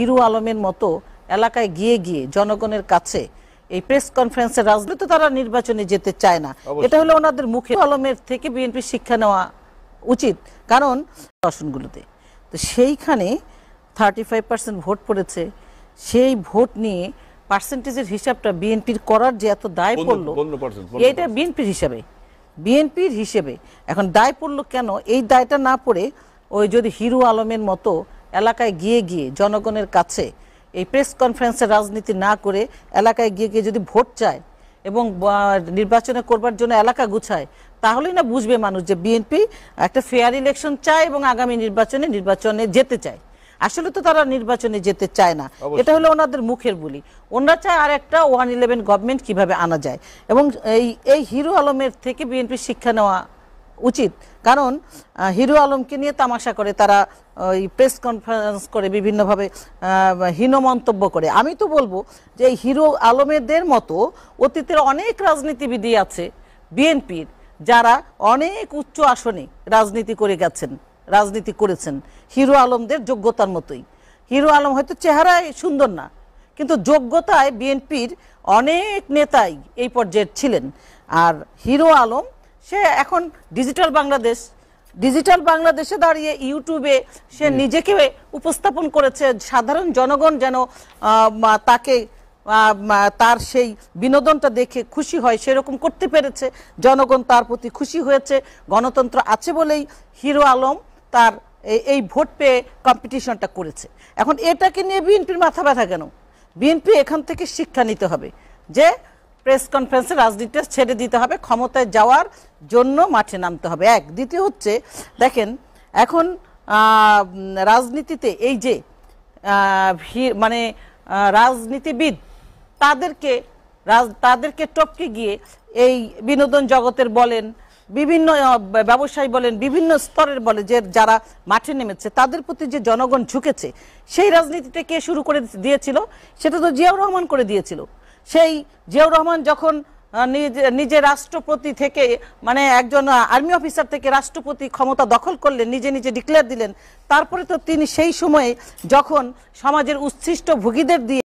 হিরু আলমের মতো এলাকায় গিয়ে গিয়ে জনগণের কাছে এই প্রেস কনফারেন্সে রাজনীতি তারা নির্বাচনে যেতে চায় না এটা হলো ওনাদের মুখে আলমের থেকে বিএনপি শিক্ষা নেওয়া উচিত কারণ আসনগুলোতে তো সেইখানে থার্টি ফাইভ পার্সেন্ট ভোট পড়েছে সেই ভোট নিয়ে পার্সেন্টেজের হিসাবটা বিএনপির করার যে এত দায় পড়লো এটা বিএনপির হিসাবে বিএনপির হিসেবে এখন দায় পড়লো কেন এই দায়টা না পড়ে ওই যদি হিরু আলমের মতো এলাকায় গিয়ে গিয়ে জনগণের কাছে এই প্রেস কনফারেন্সের রাজনীতি না করে এলাকায় গিয়ে গিয়ে যদি ভোট চায় এবং নির্বাচনে করবার জন্য এলাকা গুছায় তাহলেই না বুঝবে মানুষ যে বিএনপি একটা ফেয়ার ইলেকশন চায় এবং আগামী নির্বাচনে নির্বাচনে যেতে চায় আসলে তো তারা নির্বাচনে যেতে চায় না এটা হলো ওনাদের মুখের বলি ওনারা চায় আর একটা ওয়ান ইলেভেন গভর্নমেন্ট কিভাবে আনা যায় এবং এই এই হিরো আলমের থেকে বিএনপি শিক্ষা নেওয়া উচিত কারণ হিরো আলমকে নিয়ে তামাশা করে তারা ওই প্রেস কনফারেন্স করে বিভিন্নভাবে হীন মন্তব্য করে আমি তো বলবো যে এই হিরো আলমেদের মতো অতীতের অনেক রাজনীতিবিদই আছে বিএনপির যারা অনেক উচ্চ আসনে রাজনীতি করে গেছেন রাজনীতি করেছেন হিরো আলমদের যোগ্যতার মতোই হিরো আলম হয়তো চেহারায় সুন্দর না কিন্তু যোগ্যতায় বিএনপির অনেক নেতাই এই পর্যায়ের ছিলেন আর হিরো আলম সে এখন ডিজিটাল বাংলাদেশ ডিজিটাল বাংলাদেশে দাঁড়িয়ে ইউটিউবে সে নিজেকে উপস্থাপন করেছে সাধারণ জনগণ যেন তাকে তার সেই বিনোদনটা দেখে খুশি হয় সেরকম করতে পেরেছে জনগণ তার প্রতি খুশি হয়েছে গণতন্ত্র আছে বলেই হিরো আলম তার এই ভোট পেয়ে কম্পিটিশনটা করেছে এখন এটাকে নিয়ে বিএনপির মাথা ব্যথা কেন বিএনপি এখান থেকে শিক্ষা নিতে হবে যে প্রেস কনফারেন্সে রাজনীতিটা ছেড়ে দিতে হবে ক্ষমতায় যাওয়ার জন্য মাঠে নামতে হবে এক দ্বিতীয় হচ্ছে দেখেন এখন রাজনীতিতে এই যে মানে রাজনীতিবিদ তাদেরকে তাদেরকে টপকে গিয়ে এই বিনোদন জগতের বলেন বিভিন্ন ব্যবসায়ী বলেন বিভিন্ন স্তরের বলে যে যারা মাঠে নেমেছে তাদের প্রতি যে জনগণ ঝুঁকেছে সেই রাজনীতিটা কে শুরু করে দিয়েছিল সেটা তো জিয়াউর রহমান করে দিয়েছিল সেই জিয়াউর রহমান যখন নিজে রাষ্ট্রপতি থেকে মানে একজন আর্মি অফিসার থেকে রাষ্ট্রপতি ক্ষমতা দখল করলেন নিজে নিজে ডিক্লেয়ার দিলেন তারপরে তো তিনি সেই সময়ে যখন সমাজের উচ্ছিষ্ট ভোগীদের দিয়ে